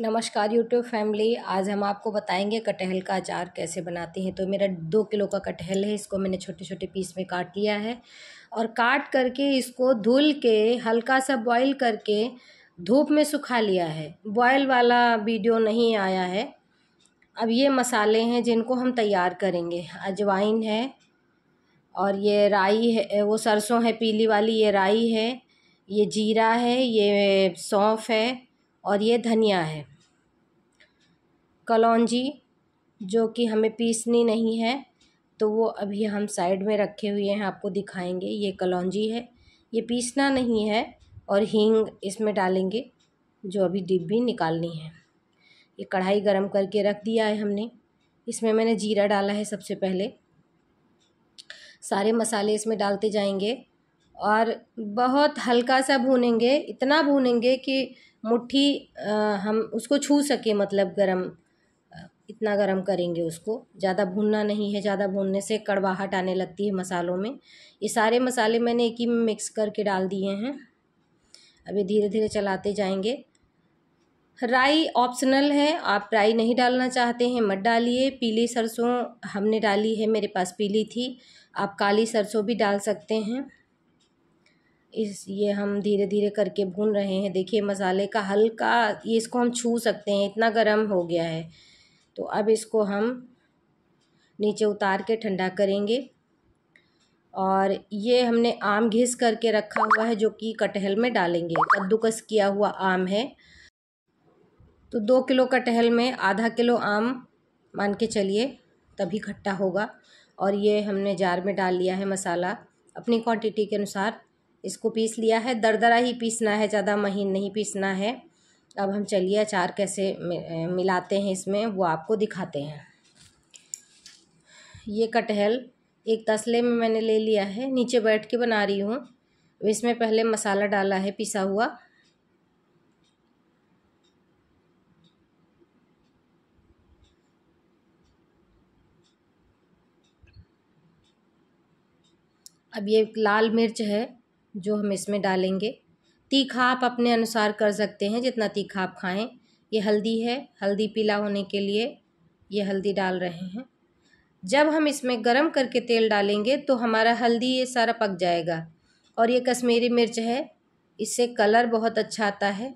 नमस्कार YouTube family आज हम आपको बताएंगे कटहल का अचार कैसे बनाते हैं तो मेरा दो किलो का कटहल है इसको मैंने छोटे छोटे पीस में काट लिया है और काट करके इसको धुल के हल्का सा बॉईल करके धूप में सुखा लिया है बॉयल वाला वीडियो नहीं आया है अब ये मसाले हैं जिनको हम तैयार करेंगे अजवाइन है और ये राई है वो सरसों है पीली वाली ये राई है ये जीरा है ये सौंफ है और ये धनिया है कलौजी जो कि हमें पीसनी नहीं है तो वो अभी हम साइड में रखे हुए हैं आपको दिखाएंगे ये कलौंजी है ये पीसना नहीं है और हींग इसमें डालेंगे जो अभी डिब्बी निकालनी है ये कढ़ाई गरम करके रख दिया है हमने इसमें मैंने जीरा डाला है सबसे पहले सारे मसाले इसमें डालते जाएंगे और बहुत हल्का सा भूनेंगे इतना भूनेंगे कि मुट्ठी हम उसको छू सके मतलब गरम इतना गरम करेंगे उसको ज़्यादा भूनना नहीं है ज़्यादा भूनने से कड़वाहट आने लगती है मसालों में ये सारे मसाले मैंने एक ही में मिक्स करके डाल दिए हैं अभी धीरे धीरे चलाते जाएंगे राई ऑप्शनल है आप राई नहीं डालना चाहते हैं मत डालिए पीली सरसों हमने डाली है मेरे पास पीली थी आप काली सरसों भी डाल सकते हैं इस ये हम धीरे धीरे करके भून रहे हैं देखिए मसाले का हल्का ये इसको हम छू सकते हैं इतना गर्म हो गया है तो अब इसको हम नीचे उतार के ठंडा करेंगे और ये हमने आम घिस करके रखा हुआ है जो कि कटहल में डालेंगे कद्दूकस किया हुआ आम है तो दो किलो कटहल में आधा किलो आम मान के चलिए तभी खट्टा होगा और ये हमने जार में डाल लिया है मसाला अपनी क्वांटिटी के अनुसार इसको पीस लिया है दरदरा ही पीसना है ज़्यादा महीन नहीं पीसना है अब हम चलिए अचार कैसे मिलाते हैं इसमें वो आपको दिखाते हैं ये कटहल एक तसले में मैंने ले लिया है नीचे बैठ के बना रही हूँ इसमें पहले मसाला डाला है पिसा हुआ अब ये लाल मिर्च है जो हम इसमें डालेंगे तीखा आप अपने अनुसार कर सकते हैं जितना तीखा आप खाएं ये हल्दी है हल्दी पीला होने के लिए ये हल्दी डाल रहे हैं जब हम इसमें गरम करके तेल डालेंगे तो हमारा हल्दी ये सारा पक जाएगा और ये कश्मीरी मिर्च है इससे कलर बहुत अच्छा आता है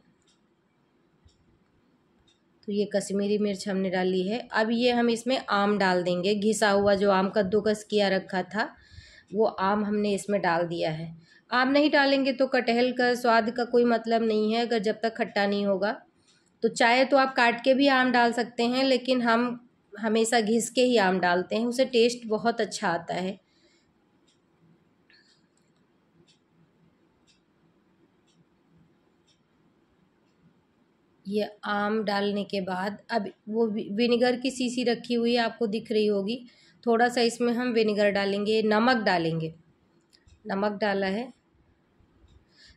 तो ये कश्मीरी मिर्च हमने डाली है अब ये हम इसमें आम डाल देंगे घिसा हुआ जो आम कद्दूकस किया रखा था वो आम हमने इसमें डाल दिया है आम नहीं डालेंगे तो कटहल का स्वाद का कोई मतलब नहीं है अगर जब तक खट्टा नहीं होगा तो चाहे तो आप काट के भी आम डाल सकते हैं लेकिन हम हमेशा घिस के ही आम डालते हैं उसे टेस्ट बहुत अच्छा आता है ये आम डालने के बाद अब वो विनेगर की सीसी रखी हुई आपको दिख रही होगी थोड़ा सा इसमें हम विनेगर डालेंगे नमक डालेंगे नमक डाला है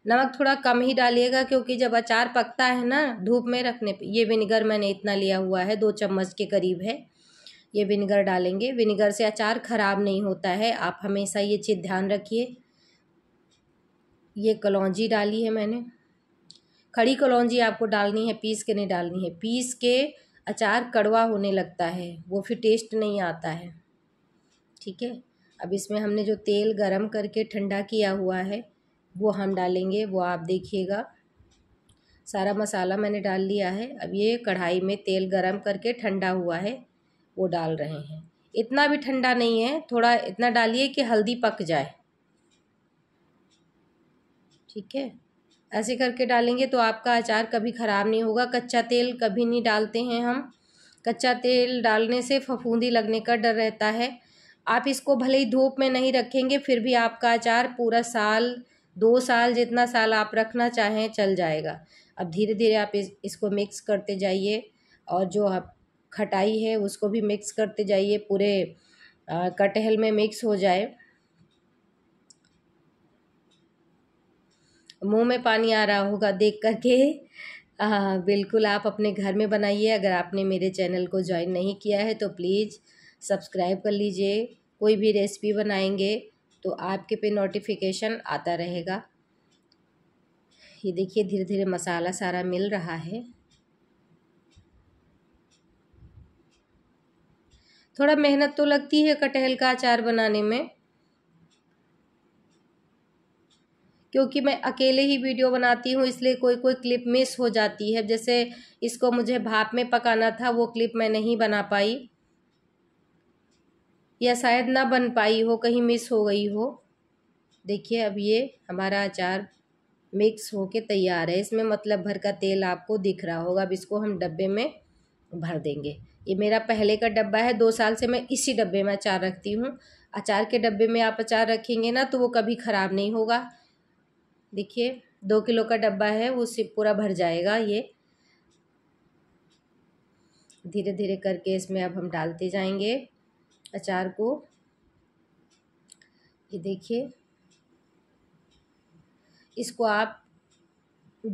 नमक थोड़ा कम ही डालिएगा क्योंकि जब अचार पकता है ना धूप में रखने पे ये विनेगर मैंने इतना लिया हुआ है दो चम्मच के करीब है ये विनेगर डालेंगे विनेगर से अचार ख़राब नहीं होता है आप हमेशा ये चीज़ ध्यान रखिए ये कलौजी डाली है मैंने खड़ी कलौजी आपको डालनी है पीस के नहीं डालनी है पीस के अचार कड़वा होने लगता है वो फिर टेस्ट नहीं आता है ठीक है अब इसमें हमने जो तेल गरम करके ठंडा किया हुआ है वो हम डालेंगे वो आप देखिएगा सारा मसाला मैंने डाल लिया है अब ये कढ़ाई में तेल गरम करके ठंडा हुआ है वो डाल रहे हैं इतना भी ठंडा नहीं है थोड़ा इतना डालिए कि हल्दी पक जाए ठीक है ऐसे करके डालेंगे तो आपका अचार कभी ख़राब नहीं होगा कच्चा तेल कभी नहीं डालते हैं हम कच्चा तेल डालने से फफूंदी लगने का डर रहता है आप इसको भले ही धूप में नहीं रखेंगे फिर भी आपका अचार पूरा साल दो साल जितना साल आप रखना चाहें चल जाएगा अब धीरे धीरे आप इस, इसको मिक्स करते जाइए और जो आप खटाई है उसको भी मिक्स करते जाइए पूरे कटहल में मिक्स हो जाए मुंह में पानी आ रहा होगा देख करके के बिल्कुल आप अपने घर में बनाइए अगर आपने मेरे चैनल को ज्वाइन नहीं किया है तो प्लीज़ सब्सक्राइब कर लीजिए कोई भी रेसिपी बनाएंगे तो आपके पे नोटिफिकेशन आता रहेगा ये देखिए धीरे धीरे मसाला सारा मिल रहा है थोड़ा मेहनत तो लगती है कटहल का अचार बनाने में क्योंकि मैं अकेले ही वीडियो बनाती हूँ इसलिए कोई कोई क्लिप मिस हो जाती है जैसे इसको मुझे भाप में पकाना था वो क्लिप मैं नहीं बना पाई या शायद ना बन पाई हो कहीं मिस हो गई हो देखिए अब ये हमारा अचार मिक्स हो के तैयार है इसमें मतलब भर का तेल आपको दिख रहा होगा अब इसको हम डब्बे में भर देंगे ये मेरा पहले का डब्बा है दो साल से मैं इसी डब्बे में अचार रखती हूँ अचार के डब्बे में आप अचार रखेंगे ना तो वो कभी ख़राब नहीं होगा देखिए दो किलो का डब्बा है वो सिर्फ पूरा भर जाएगा ये धीरे धीरे करके इसमें अब हम डालते जाएंगे अचार को ये देखिए इसको आप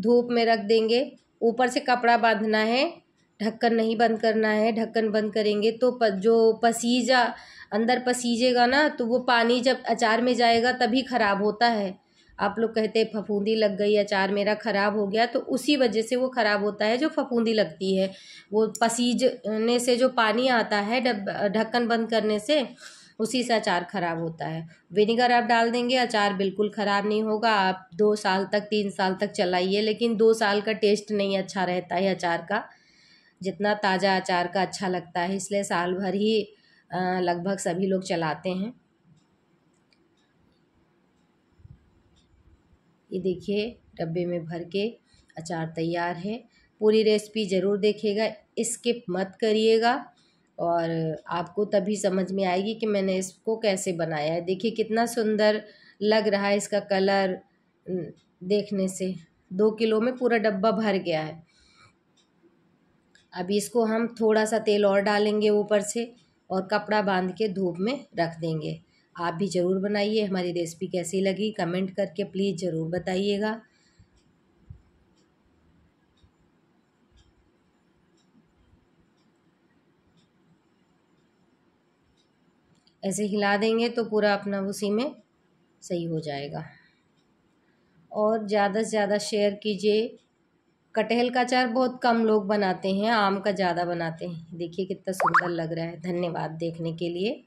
धूप में रख देंगे ऊपर से कपड़ा बांधना है ढक्कन नहीं बंद करना है ढक्कन बंद करेंगे तो प, जो पसीजा अंदर पसीजेगा ना तो वो पानी जब अचार में जाएगा तभी ख़राब होता है आप लोग कहते हैं फफूंदी लग गई अचार मेरा ख़राब हो गया तो उसी वजह से वो ख़राब होता है जो फफूंदी लगती है वो पसीजने से जो पानी आता है ढक्कन बंद करने से उसी से अचार ख़राब होता है विनेगर आप डाल देंगे अचार बिल्कुल ख़राब नहीं होगा आप दो साल तक तीन साल तक चलाइए लेकिन दो साल का टेस्ट नहीं अच्छा रहता है अचार का जितना ताज़ा अचार का अच्छा लगता है इसलिए साल भर ही लगभग सभी लोग चलाते हैं ये देखिए डब्बे में भर के अचार तैयार है पूरी रेसिपी ज़रूर देखिएगा स्किप मत करिएगा और आपको तभी समझ में आएगी कि मैंने इसको कैसे बनाया है देखिए कितना सुंदर लग रहा है इसका कलर देखने से दो किलो में पूरा डब्बा भर गया है अब इसको हम थोड़ा सा तेल और डालेंगे ऊपर से और कपड़ा बांध के धूप में रख देंगे आप भी ज़रूर बनाइए हमारी रेसिपी कैसी लगी कमेंट करके प्लीज़ ज़रूर बताइएगा ऐसे हिला देंगे तो पूरा अपना उसी में सही हो जाएगा और ज़्यादा से ज़्यादा शेयर कीजिए कटहल का अचार बहुत कम लोग बनाते हैं आम का ज़्यादा बनाते हैं देखिए कितना सुंदर लग रहा है धन्यवाद देखने के लिए